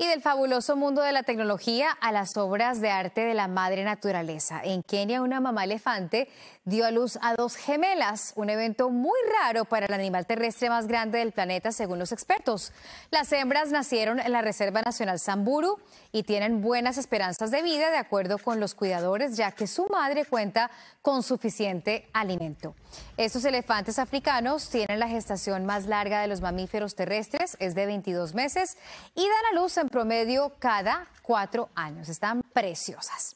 Y del fabuloso mundo de la tecnología a las obras de arte de la madre naturaleza. En Kenia, una mamá elefante dio a luz a dos gemelas, un evento muy raro para el animal terrestre más grande del planeta, según los expertos. Las hembras nacieron en la Reserva Nacional Samburu y tienen buenas esperanzas de vida, de acuerdo con los cuidadores, ya que su madre cuenta con suficiente alimento. Estos elefantes africanos tienen la gestación más larga de los mamíferos terrestres, es de 22 meses, y dan a luz en promedio cada cuatro años. Están preciosas.